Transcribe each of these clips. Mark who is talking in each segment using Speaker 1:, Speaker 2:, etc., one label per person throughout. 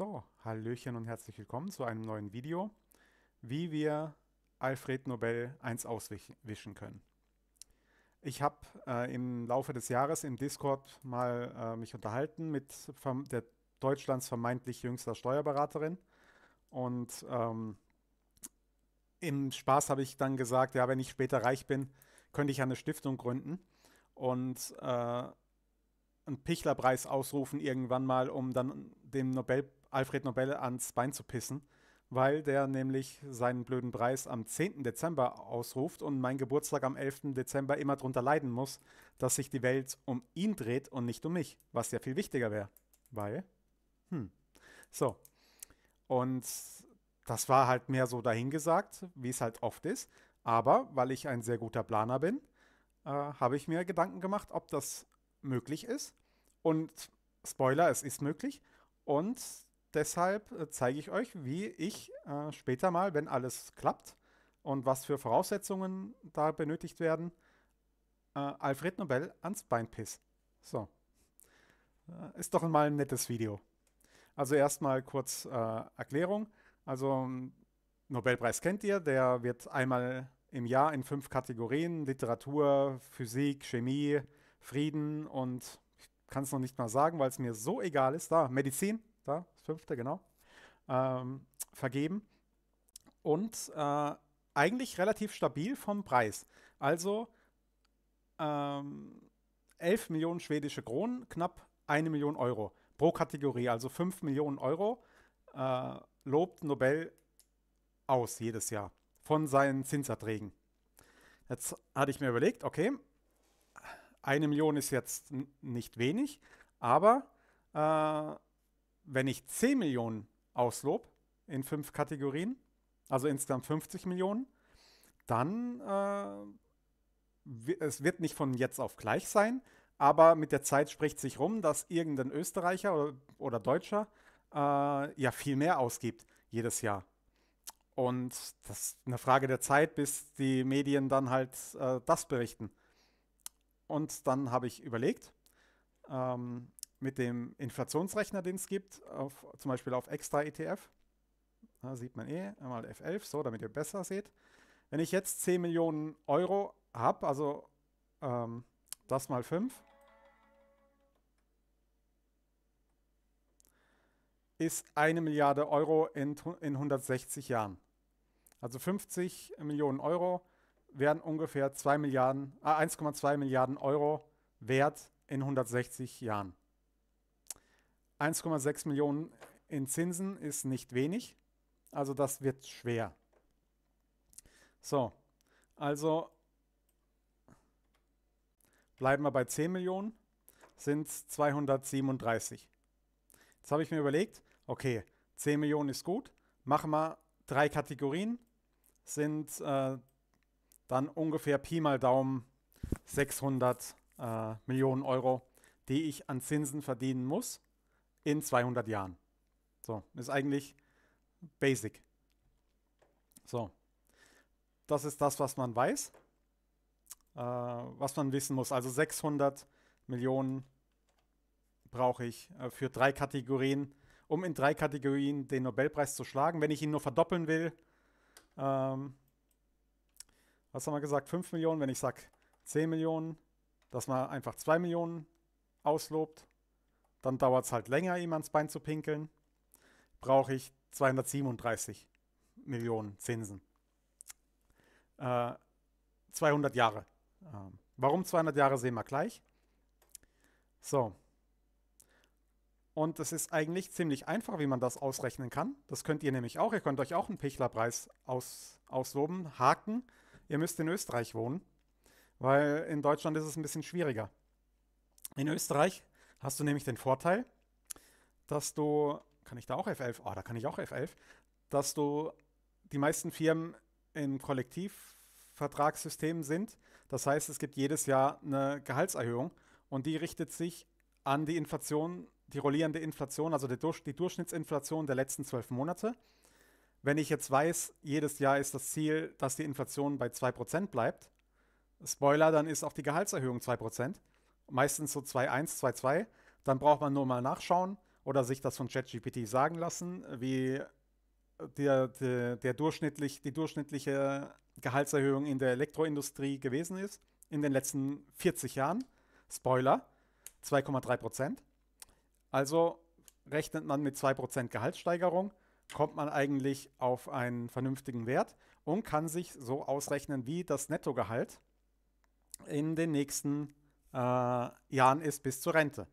Speaker 1: So, Hallöchen und herzlich willkommen zu einem neuen Video, wie wir Alfred Nobel 1 auswischen können. Ich habe äh, im Laufe des Jahres im Discord mal äh, mich unterhalten mit der Deutschlands vermeintlich jüngster Steuerberaterin und ähm, im Spaß habe ich dann gesagt, ja, wenn ich später reich bin, könnte ich eine Stiftung gründen und äh, einen Pichlerpreis ausrufen irgendwann mal, um dann dem Nobel Alfred Nobel ans Bein zu pissen, weil der nämlich seinen blöden Preis am 10. Dezember ausruft und mein Geburtstag am 11. Dezember immer drunter leiden muss, dass sich die Welt um ihn dreht und nicht um mich, was ja viel wichtiger wäre. Weil, hm, so. Und das war halt mehr so dahingesagt, wie es halt oft ist. Aber weil ich ein sehr guter Planer bin, äh, habe ich mir Gedanken gemacht, ob das möglich ist. Und Spoiler, es ist möglich. Und deshalb äh, zeige ich euch, wie ich äh, später mal, wenn alles klappt und was für Voraussetzungen da benötigt werden, äh, Alfred Nobel ans Bein piss. So. Äh, ist doch mal ein nettes Video. Also erstmal kurz äh, Erklärung. Also ähm, Nobelpreis kennt ihr, der wird einmal im Jahr in fünf Kategorien, Literatur, Physik, Chemie, Frieden und ich kann es noch nicht mal sagen, weil es mir so egal ist. Da, Medizin, da, das fünfte, genau, ähm, vergeben. Und äh, eigentlich relativ stabil vom Preis. Also ähm, 11 Millionen schwedische Kronen, knapp eine Million Euro pro Kategorie, also 5 Millionen Euro äh, lobt Nobel aus jedes Jahr von seinen Zinserträgen. Jetzt hatte ich mir überlegt, okay, eine Million ist jetzt nicht wenig, aber äh, wenn ich 10 Millionen auslob in fünf Kategorien, also insgesamt 50 Millionen, dann äh, es wird nicht von jetzt auf gleich sein, aber mit der Zeit spricht sich rum, dass irgendein Österreicher oder, oder Deutscher äh, ja viel mehr ausgibt jedes Jahr. Und das ist eine Frage der Zeit, bis die Medien dann halt äh, das berichten. Und dann habe ich überlegt, ähm, mit dem Inflationsrechner, den es gibt, auf, zum Beispiel auf extra ETF. Da sieht man eh, einmal F11, so, damit ihr besser seht. Wenn ich jetzt 10 Millionen Euro habe, also ähm, das mal 5, ist eine Milliarde Euro in, in 160 Jahren. Also 50 Millionen Euro werden ungefähr 2 Milliarden, äh, ah, 1,2 Milliarden Euro wert in 160 Jahren. 1,6 Millionen in Zinsen ist nicht wenig. Also das wird schwer. So, also bleiben wir bei 10 Millionen, sind 237. Jetzt habe ich mir überlegt, okay, 10 Millionen ist gut, machen wir drei Kategorien, sind äh, dann ungefähr Pi mal Daumen 600 äh, Millionen Euro, die ich an Zinsen verdienen muss in 200 Jahren. So, ist eigentlich basic. So, das ist das, was man weiß, äh, was man wissen muss. Also 600 Millionen brauche ich äh, für drei Kategorien, um in drei Kategorien den Nobelpreis zu schlagen. Wenn ich ihn nur verdoppeln will, ähm, was haben wir gesagt, 5 Millionen, wenn ich sage 10 Millionen, dass man einfach 2 Millionen auslobt dann dauert es halt länger, ihm ans Bein zu pinkeln, brauche ich 237 Millionen Zinsen. Äh, 200 Jahre. Ähm, warum 200 Jahre sehen wir gleich. So. Und es ist eigentlich ziemlich einfach, wie man das ausrechnen kann. Das könnt ihr nämlich auch. Ihr könnt euch auch einen Pichlerpreis aus, ausloben, haken. Ihr müsst in Österreich wohnen, weil in Deutschland ist es ein bisschen schwieriger. In Österreich hast du nämlich den Vorteil, dass du, kann ich da auch F11? oh, ah, da kann ich auch F11, dass du die meisten Firmen im Kollektivvertragssystem sind. Das heißt, es gibt jedes Jahr eine Gehaltserhöhung und die richtet sich an die Inflation, die rollierende Inflation, also die, Durchs die Durchschnittsinflation der letzten zwölf Monate. Wenn ich jetzt weiß, jedes Jahr ist das Ziel, dass die Inflation bei 2% bleibt, Spoiler, dann ist auch die Gehaltserhöhung 2% meistens so 2.1, 2.2. Dann braucht man nur mal nachschauen oder sich das von ChatGPT sagen lassen, wie äh, der, der, der durchschnittlich, die durchschnittliche Gehaltserhöhung in der Elektroindustrie gewesen ist in den letzten 40 Jahren. Spoiler, 2,3 Prozent. Also rechnet man mit 2 Prozent Gehaltssteigerung, kommt man eigentlich auf einen vernünftigen Wert und kann sich so ausrechnen, wie das Nettogehalt in den nächsten äh, Jahren ist bis zur Rente.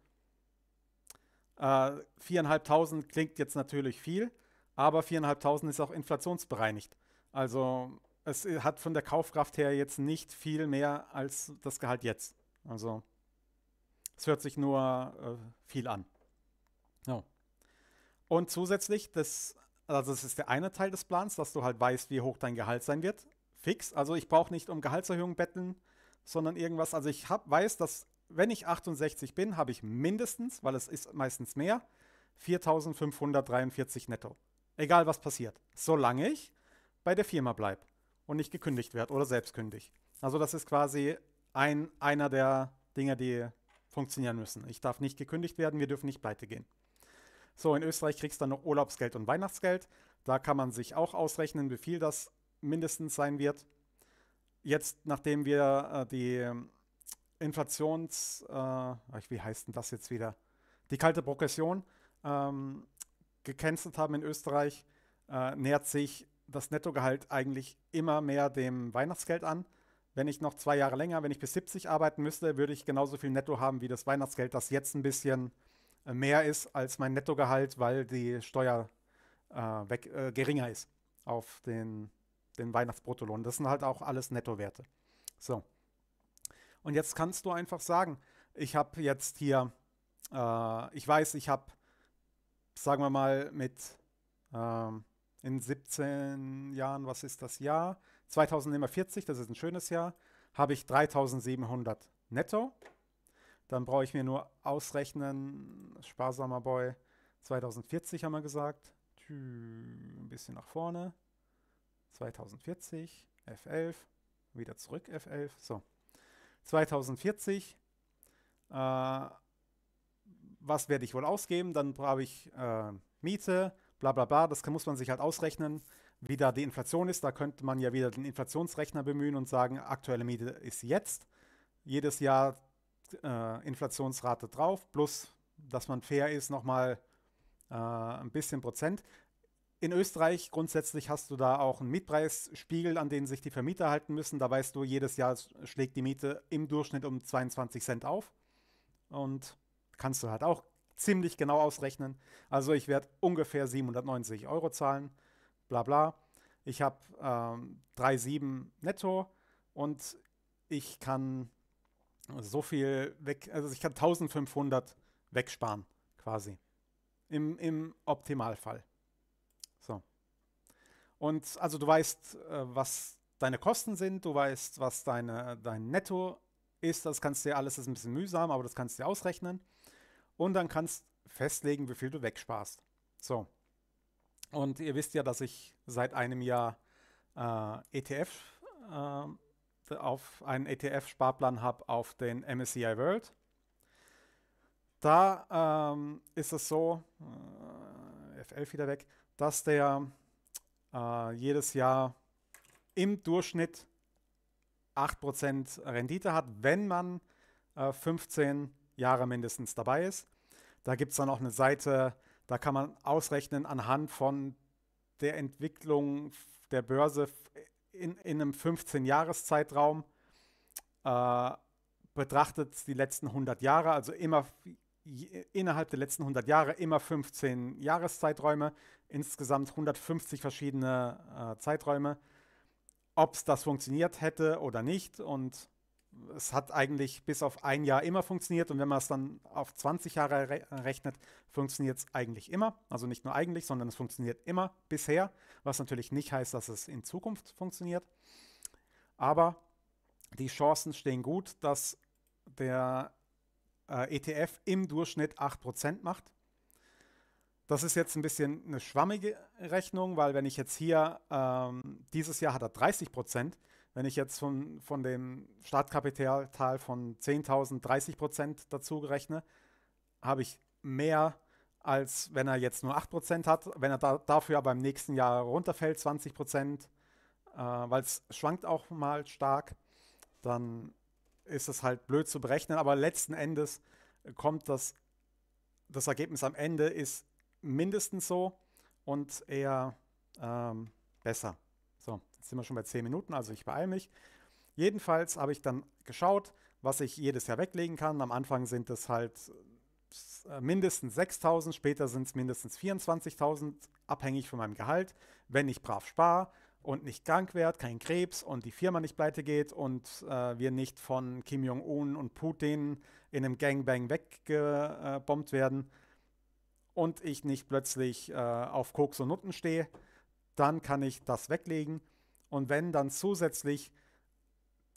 Speaker 1: Äh, viereinhalbtausend äh, klingt jetzt natürlich viel, aber 4.500 ist auch inflationsbereinigt. Also es äh, hat von der Kaufkraft her jetzt nicht viel mehr als das Gehalt jetzt. Also es hört sich nur äh, viel an. Ja. Und zusätzlich, das, also das ist der eine Teil des Plans, dass du halt weißt, wie hoch dein Gehalt sein wird. Fix. Also ich brauche nicht um Gehaltserhöhung betteln sondern irgendwas. Also ich hab, weiß, dass wenn ich 68 bin, habe ich mindestens, weil es ist meistens mehr, 4.543 netto. Egal was passiert. Solange ich bei der Firma bleibe und nicht gekündigt werde oder selbstkündig. Also das ist quasi ein, einer der Dinge, die funktionieren müssen. Ich darf nicht gekündigt werden, wir dürfen nicht pleite gehen. So, in Österreich kriegst du dann noch Urlaubsgeld und Weihnachtsgeld. Da kann man sich auch ausrechnen, wie viel das mindestens sein wird jetzt, nachdem wir äh, die ähm, Inflations, äh, wie heißt denn das jetzt wieder? Die kalte Progression ähm, gecancelt haben in Österreich, äh, nähert sich das Nettogehalt eigentlich immer mehr dem Weihnachtsgeld an. Wenn ich noch zwei Jahre länger, wenn ich bis 70 arbeiten müsste, würde ich genauso viel Netto haben wie das Weihnachtsgeld, das jetzt ein bisschen äh, mehr ist als mein Nettogehalt, weil die Steuer äh, weg, äh, geringer ist auf den den Weihnachtsbruttolohn. Das sind halt auch alles Nettowerte. So. Und jetzt kannst du einfach sagen, ich habe jetzt hier, äh, ich weiß, ich habe, sagen wir mal, mit ähm, in 17 Jahren, was ist das Jahr? 2040, das ist ein schönes Jahr, habe ich 3700 netto. Dann brauche ich mir nur ausrechnen, sparsamer Boy, 2040 haben wir gesagt, ein bisschen nach vorne. 2040, F11, wieder zurück, F11, so. 2040, äh, was werde ich wohl ausgeben? Dann brauche ich äh, Miete, bla bla bla, das kann, muss man sich halt ausrechnen, wie da die Inflation ist. Da könnte man ja wieder den Inflationsrechner bemühen und sagen, aktuelle Miete ist jetzt, jedes Jahr äh, Inflationsrate drauf, plus, dass man fair ist, nochmal äh, ein bisschen Prozent. In Österreich grundsätzlich hast du da auch einen Mietpreisspiegel, an den sich die Vermieter halten müssen. Da weißt du, jedes Jahr schlägt die Miete im Durchschnitt um 22 Cent auf. Und kannst du halt auch ziemlich genau ausrechnen. Also ich werde ungefähr 790 Euro zahlen, bla bla. Ich habe ähm, 3,7 netto und ich kann so viel weg, also ich kann 1500 wegsparen quasi. Im, im Optimalfall. Und also du weißt, äh, was deine Kosten sind, du weißt, was deine, dein Netto ist. Das kannst du dir alles, ist ein bisschen mühsam, aber das kannst du dir ausrechnen. Und dann kannst festlegen, wie viel du wegsparst. So. Und ihr wisst ja, dass ich seit einem Jahr äh, ETF äh, auf einen ETF-Sparplan habe auf den MSCI World. Da ähm, ist es so, äh, FL wieder weg, dass der äh, jedes Jahr im Durchschnitt 8% Rendite hat, wenn man äh, 15 Jahre mindestens dabei ist. Da gibt es dann auch eine Seite, da kann man ausrechnen anhand von der Entwicklung der Börse in, in einem 15-Jahres-Zeitraum. Äh, betrachtet die letzten 100 Jahre, also immer innerhalb der letzten 100 Jahre immer 15 Jahreszeiträume, insgesamt 150 verschiedene äh, Zeiträume, ob es das funktioniert hätte oder nicht. Und es hat eigentlich bis auf ein Jahr immer funktioniert. Und wenn man es dann auf 20 Jahre re rechnet, funktioniert es eigentlich immer. Also nicht nur eigentlich, sondern es funktioniert immer bisher, was natürlich nicht heißt, dass es in Zukunft funktioniert. Aber die Chancen stehen gut, dass der äh, ETF im Durchschnitt 8% macht. Das ist jetzt ein bisschen eine schwammige Rechnung, weil wenn ich jetzt hier, ähm, dieses Jahr hat er 30 wenn ich jetzt von, von dem Startkapital von 10.000 30 dazu gerechne, habe ich mehr, als wenn er jetzt nur 8 hat. Wenn er da, dafür aber im nächsten Jahr runterfällt, 20 äh, weil es schwankt auch mal stark, dann ist es halt blöd zu berechnen, aber letzten Endes kommt das, das Ergebnis am Ende ist mindestens so und eher ähm, besser. So, jetzt sind wir schon bei 10 Minuten, also ich beeile mich. Jedenfalls habe ich dann geschaut, was ich jedes Jahr weglegen kann. Am Anfang sind es halt mindestens 6.000, später sind es mindestens 24.000, abhängig von meinem Gehalt, wenn ich brav spare und nicht krank wird, kein Krebs und die Firma nicht pleite geht und äh, wir nicht von Kim Jong-un und Putin in einem Gangbang weggebombt werden und ich nicht plötzlich äh, auf Koks und Nutten stehe, dann kann ich das weglegen. Und wenn dann zusätzlich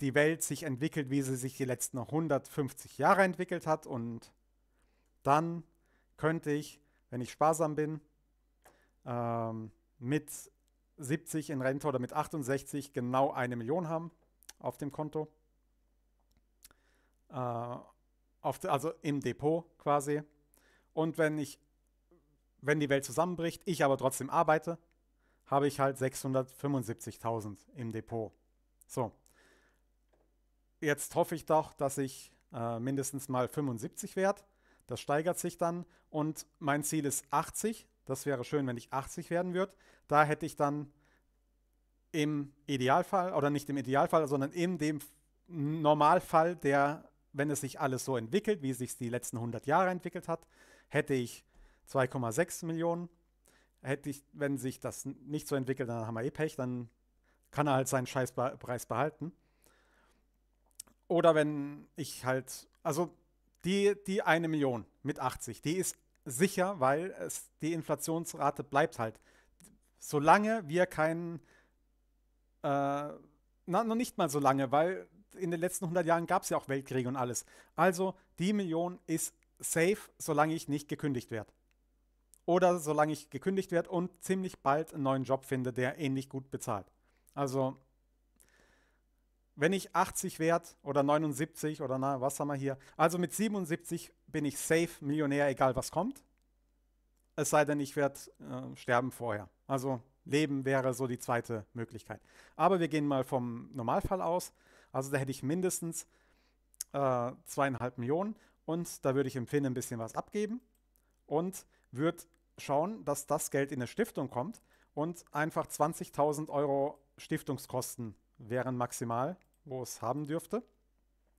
Speaker 1: die Welt sich entwickelt, wie sie sich die letzten 150 Jahre entwickelt hat, und dann könnte ich, wenn ich sparsam bin, ähm, mit 70 in Rente oder mit 68 genau eine Million haben auf dem Konto. Äh, auf, also im Depot quasi. Und wenn ich, wenn die Welt zusammenbricht, ich aber trotzdem arbeite, habe ich halt 675.000 im Depot. So. Jetzt hoffe ich doch, dass ich äh, mindestens mal 75 werde. Das steigert sich dann und mein Ziel ist 80. Das wäre schön, wenn ich 80 werden würde. Da hätte ich dann im Idealfall, oder nicht im Idealfall, sondern in dem Normalfall, der, wenn es sich alles so entwickelt, wie es sich die letzten 100 Jahre entwickelt hat, hätte ich 2,6 Millionen. Hätte ich, wenn sich das nicht so entwickelt, dann haben wir eh Pech, dann kann er halt seinen Scheißpreis behalten. Oder wenn ich halt, also die, die eine Million mit 80, die ist sicher, weil es, die Inflationsrate bleibt halt. Solange wir keinen, äh, noch nicht mal so lange, weil in den letzten 100 Jahren gab es ja auch Weltkriege und alles. Also die Million ist safe, solange ich nicht gekündigt werde. Oder solange ich gekündigt werde und ziemlich bald einen neuen Job finde, der ähnlich gut bezahlt. Also wenn ich 80 wert oder 79 oder na, was haben wir hier? Also mit 77 bin ich safe Millionär, egal was kommt. Es sei denn, ich werde äh, sterben vorher. Also Leben wäre so die zweite Möglichkeit. Aber wir gehen mal vom Normalfall aus. Also da hätte ich mindestens äh, zweieinhalb Millionen und da würde ich empfehlen, ein bisschen was abgeben und würde schauen, dass das Geld in eine Stiftung kommt und einfach 20.000 Euro Stiftungskosten wären maximal wo es haben dürfte.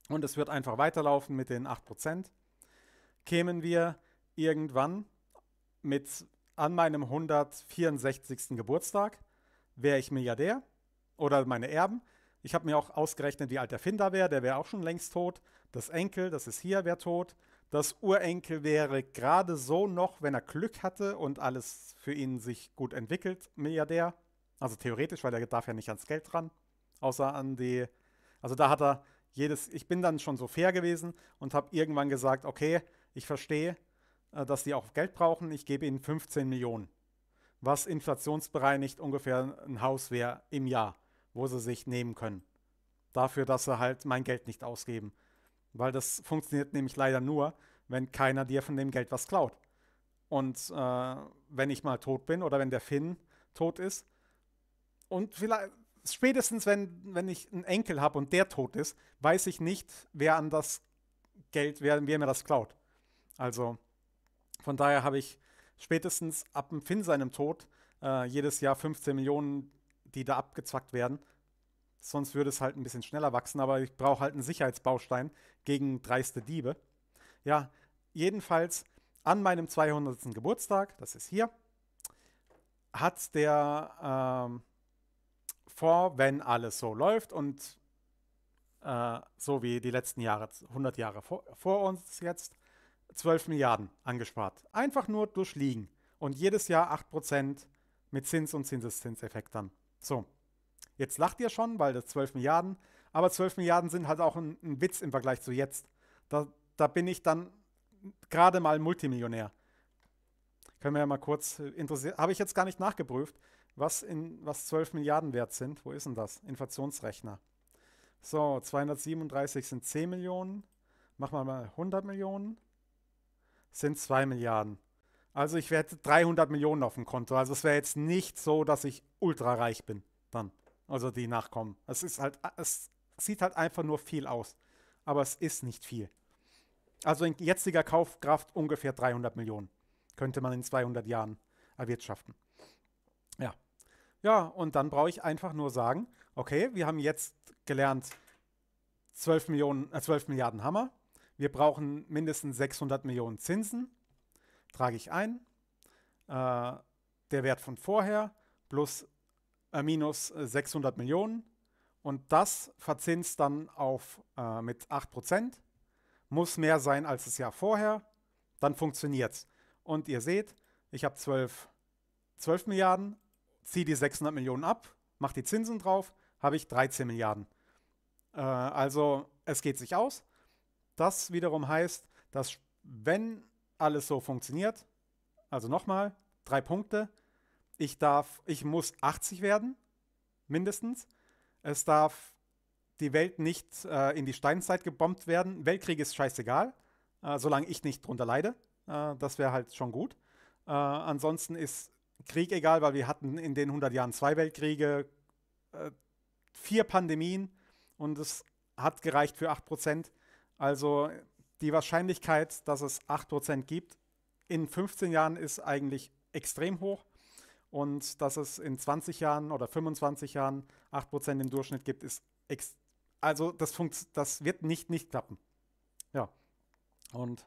Speaker 1: Und es wird einfach weiterlaufen mit den 8%. Kämen wir irgendwann mit an meinem 164. Geburtstag, wäre ich Milliardär oder meine Erben. Ich habe mir auch ausgerechnet, wie alt der Finder wäre. Der wäre auch schon längst tot. Das Enkel, das ist hier, wäre tot. Das Urenkel wäre gerade so noch, wenn er Glück hatte und alles für ihn sich gut entwickelt, Milliardär. Also theoretisch, weil er darf ja nicht ans Geld ran, außer an die also da hat er jedes, ich bin dann schon so fair gewesen und habe irgendwann gesagt, okay, ich verstehe, äh, dass die auch Geld brauchen, ich gebe ihnen 15 Millionen, was inflationsbereinigt ungefähr ein Haus wäre im Jahr, wo sie sich nehmen können. Dafür, dass sie halt mein Geld nicht ausgeben. Weil das funktioniert nämlich leider nur, wenn keiner dir von dem Geld was klaut. Und äh, wenn ich mal tot bin oder wenn der Finn tot ist und vielleicht spätestens wenn, wenn ich einen Enkel habe und der tot ist, weiß ich nicht, wer an das Geld, wer, wer mir das klaut. Also von daher habe ich spätestens ab dem Finn seinem Tod äh, jedes Jahr 15 Millionen, die da abgezwackt werden. Sonst würde es halt ein bisschen schneller wachsen, aber ich brauche halt einen Sicherheitsbaustein gegen dreiste Diebe. Ja, jedenfalls an meinem 200. Geburtstag, das ist hier, hat der ähm, vor, wenn alles so läuft und äh, so wie die letzten Jahre, 100 Jahre vor, vor uns jetzt, 12 Milliarden angespart. Einfach nur durch Liegen und jedes Jahr 8% mit Zins- und Zinseszinseffekt dann. So, jetzt lacht ihr schon, weil das 12 Milliarden, aber 12 Milliarden sind halt auch ein, ein Witz im Vergleich zu jetzt. Da, da bin ich dann gerade mal Multimillionär. Können wir ja mal kurz äh, interessieren. Habe ich jetzt gar nicht nachgeprüft was, in, was 12 Milliarden wert sind. Wo ist denn das? Inflationsrechner. So, 237 sind 10 Millionen. Machen wir mal 100 Millionen. Sind 2 Milliarden. Also ich werde 300 Millionen auf dem Konto. Also es wäre jetzt nicht so, dass ich ultra reich bin dann. Also die Nachkommen. Es ist halt, es sieht halt einfach nur viel aus. Aber es ist nicht viel. Also in jetziger Kaufkraft ungefähr 300 Millionen. Könnte man in 200 Jahren erwirtschaften. Ja, und dann brauche ich einfach nur sagen, okay, wir haben jetzt gelernt 12, Millionen, äh, 12 Milliarden Hammer, wir brauchen mindestens 600 Millionen Zinsen, trage ich ein, äh, der Wert von vorher plus äh, minus 600 äh, Millionen und das verzinst dann auf äh, mit 8%, muss mehr sein als das Jahr vorher, dann funktioniert es. Und ihr seht, ich habe 12, 12 Milliarden ziehe die 600 Millionen ab, mache die Zinsen drauf, habe ich 13 Milliarden. Äh, also es geht sich aus. Das wiederum heißt, dass wenn alles so funktioniert, also nochmal, drei Punkte, ich darf, ich muss 80 werden, mindestens. Es darf die Welt nicht äh, in die Steinzeit gebombt werden. Weltkrieg ist scheißegal, äh, solange ich nicht drunter leide. Äh, das wäre halt schon gut. Äh, ansonsten ist Krieg egal, weil wir hatten in den 100 Jahren zwei Weltkriege, äh, vier Pandemien und es hat gereicht für 8%. Also die Wahrscheinlichkeit, dass es 8% gibt, in 15 Jahren ist eigentlich extrem hoch. Und dass es in 20 Jahren oder 25 Jahren 8% im Durchschnitt gibt, ist ex also das, funkt das wird nicht nicht klappen. Ja. Und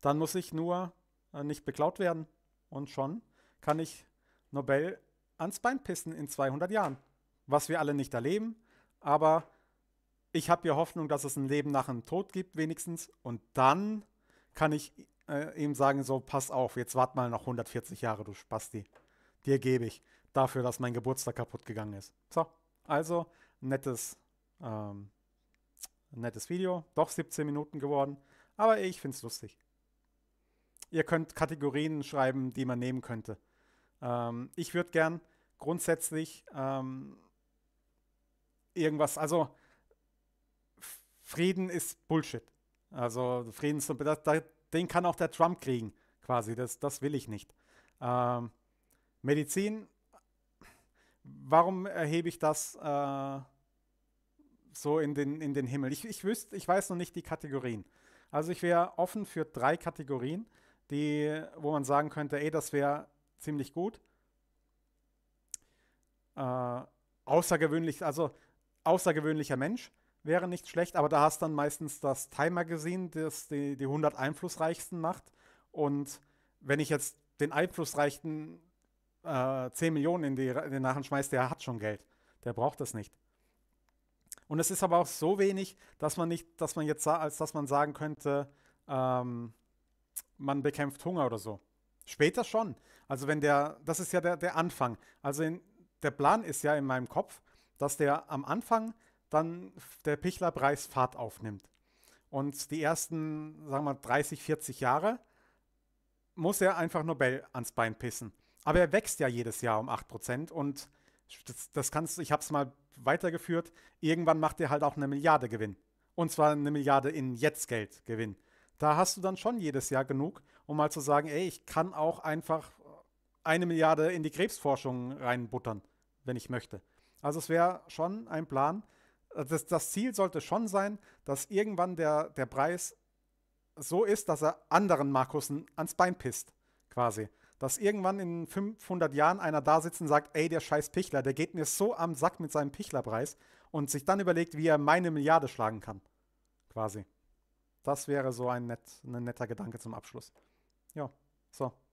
Speaker 1: dann muss ich nur äh, nicht beklaut werden und schon kann ich Nobel ans Bein pissen in 200 Jahren. Was wir alle nicht erleben, aber ich habe ja Hoffnung, dass es ein Leben nach dem Tod gibt, wenigstens. Und dann kann ich äh, ihm sagen: So, pass auf, jetzt wart mal noch 140 Jahre, du Spasti. Dir gebe ich dafür, dass mein Geburtstag kaputt gegangen ist. So, also nettes, ähm, nettes Video. Doch 17 Minuten geworden, aber ich finde es lustig. Ihr könnt Kategorien schreiben, die man nehmen könnte. Ähm, ich würde gern grundsätzlich ähm, irgendwas, also Frieden ist Bullshit. Also Frieden, das, das, den kann auch der Trump kriegen, quasi. Das, das will ich nicht. Ähm, Medizin, warum erhebe ich das äh, so in den, in den Himmel? Ich, ich, wüsste, ich weiß noch nicht die Kategorien. Also ich wäre offen für drei Kategorien, die, wo man sagen könnte, ey, das wäre ziemlich gut. Äh, außergewöhnlich, also außergewöhnlicher Mensch wäre nicht schlecht, aber da hast dann meistens das time Magazine, das die, die 100 einflussreichsten macht. Und wenn ich jetzt den einflussreichsten äh, 10 Millionen in, die, in den Nachen schmeiße, der hat schon Geld. Der braucht das nicht. Und es ist aber auch so wenig, dass man nicht, dass man jetzt, als dass man sagen könnte, ähm, man bekämpft Hunger oder so. Später schon. Also wenn der, das ist ja der, der Anfang. Also in, der Plan ist ja in meinem Kopf, dass der am Anfang dann der Pichlerpreis Fahrt aufnimmt. Und die ersten, sagen wir, 30, 40 Jahre muss er einfach Nobel ans Bein pissen. Aber er wächst ja jedes Jahr um 8% und das, das kannst ich habe es mal weitergeführt, irgendwann macht er halt auch eine Milliarde Gewinn. Und zwar eine Milliarde in Jetztgeld Gewinn. Da hast du dann schon jedes Jahr genug, um mal zu sagen, ey, ich kann auch einfach eine Milliarde in die Krebsforschung reinbuttern, wenn ich möchte. Also es wäre schon ein Plan. Das, das, Ziel sollte schon sein, dass irgendwann der, der Preis so ist, dass er anderen Markussen ans Bein pisst, quasi. Dass irgendwann in 500 Jahren einer da sitzt und sagt, ey, der scheiß Pichler, der geht mir so am Sack mit seinem Pichlerpreis und sich dann überlegt, wie er meine Milliarde schlagen kann, quasi. Das wäre so ein, nett, ein netter Gedanke zum Abschluss. Ja, so.